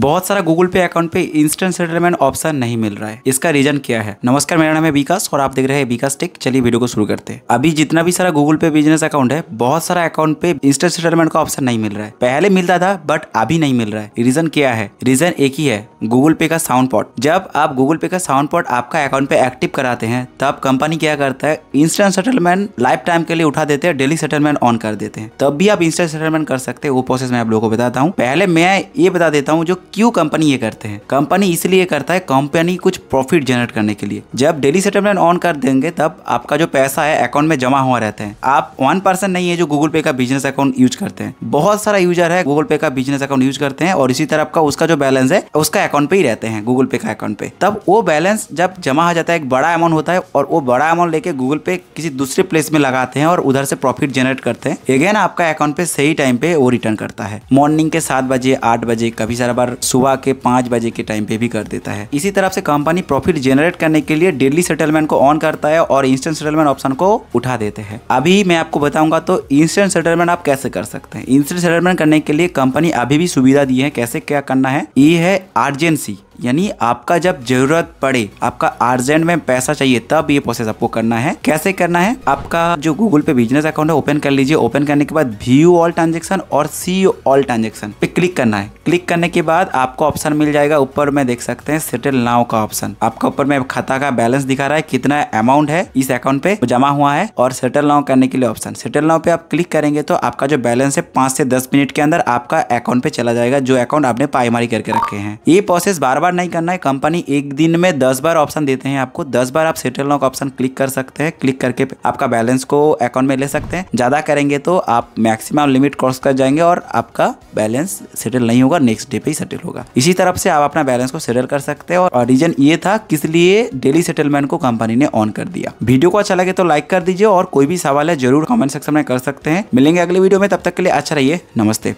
बहुत सारा गूगल पे अकाउंट पे इंस्टेंट सेटलमेंट ऑप्शन नहीं मिल रहा है इसका रीजन क्या है नमस्कार मेरा नाम है विकास और आप देख रहे हैं विकास टेक चलिए वीडियो को शुरू करते हैं अभी जितना भी सारा गूगल पे बिजनेस अकाउंट है बहुत सारा अकाउंट पे इंस्टेंट सेटलमेंट का ऑप्शन नहीं मिल रहा है पहले मिलता था बट अभी नहीं मिल रहा है रीजन क्या है रीजन एक ही है गूगल पे का साउंड पॉट जब आप गूगल पे का साउंड पॉट आपका अकाउंट पे एक्टिव कराते हैं तब कंपनी क्या करता है इंस्टेंट सेटलमेंट लाइफ टाइम के लिए उठा देते हैं डेली सेटलमेंट ऑन कर देते हैं तब भी आप इंस्टेंट सेटलमेंट कर सकते हैं वो प्रोसेस मैं आप लोगों को बताता हूँ पहले मैं ये बता देता हूँ जो क्यों कंपनी ये करते हैं कंपनी इसलिए करता है कंपनी कुछ प्रॉफिट जनरेट करने के लिए जब डेली सेटलमेंट ऑन कर देंगे तब आपका जो पैसा है अकाउंट में जमा हुआ रहता है आप वन पर्सन नहीं है जो गूगल पे का बिजनेस अकाउंट यूज करते हैं बहुत सारा यूजर है गूगल पे का बिजनेस अकाउंट यूज करते हैं और इसी तरह आपका उसका जो बैलेंस है उसका अकाउंट पे ही रहते हैं गूगल पे का अकाउंट पे तब वो बैलेंस जब जमा हो जाता है एक बड़ा अमाउंट होता है और वो बड़ा अमाउंट लेके गूगल पे किसी दूसरे प्लेस में लगाते हैं और उधर से प्रॉफिट जनरेट करते हैं अगेन आपका अकाउंट पे सही टाइम पे वो रिटर्न करता है मॉर्निंग के सात बजे आठ बजे कभी सारा बार सुबह के पाँच बजे के टाइम पे भी कर देता है इसी तरफ से कंपनी प्रॉफिट जनरेट करने के लिए डेली सेटलमेंट को ऑन करता है और इंस्टेंट सेटलमेंट ऑप्शन को उठा देते हैं अभी मैं आपको बताऊंगा तो इंस्टेंट सेटलमेंट आप कैसे कर सकते हैं इंस्टेंट सेटलमेंट करने के लिए कंपनी अभी भी सुविधा दी है कैसे क्या करना है ये है अर्जेंसी यानी आपका जब जरूरत पड़े आपका अर्जेंट में पैसा चाहिए तब ये प्रोसेस आपको करना है कैसे करना है आपका जो गूगल पे बिजनेस अकाउंट है ओपन कर लीजिए ओपन करने के बाद व्यू ऑल ट्रांजेक्शन और सी ऑल ट्रांजेक्शन पे क्लिक करना है क्लिक करने के बाद आपको ऑप्शन मिल जाएगा ऊपर में देख सकते हैं सेटल नाव का ऑप्शन आपका ऊपर में खाता का बैलेंस दिखा रहा है कितना अमाउंट है इस अकाउंट पे जमा हुआ है और सेटल नाव करने के लिए ऑप्शन सेटल नाव पे आप क्लिक करेंगे तो आपका जो बैलेंस है पांच से दस मिनट के अंदर आपका अकाउंट पे चला जाएगा जो अकाउंट आपने पाईमारी करके रखे हैं ये प्रोसेस बार बार बार नहीं करना है कंपनी एक दिन में दस बार ऑप्शन देते हैं आपको दस बार आप सेटल नॉक ऑप्शन क्लिक कर सकते हैं क्लिक करके आपका बैलेंस को अकाउंट में ले सकते हैं ज़्यादा करेंगे तो आप मैक्सिमम लिमिट क्रॉस कर जाएंगे और आपका बैलेंस सेटल नहीं होगा नेक्स्ट डे पे ही सेटल होगा इसी तरफ से आप अपना बैलेंस को सेटल कर सकते हैं और रीजन ये था किस लिए डेली सेटलमेंट को कंपनी ने ऑन कर दिया वीडियो को अच्छा लगे तो लाइक कर दीजिए और कोई भी सवाल है जरूर कमेंट सेक्शन में कर सकते हैं मिलेंगे अगले वीडियो में तब तक के लिए अच्छा रहिए नमस्ते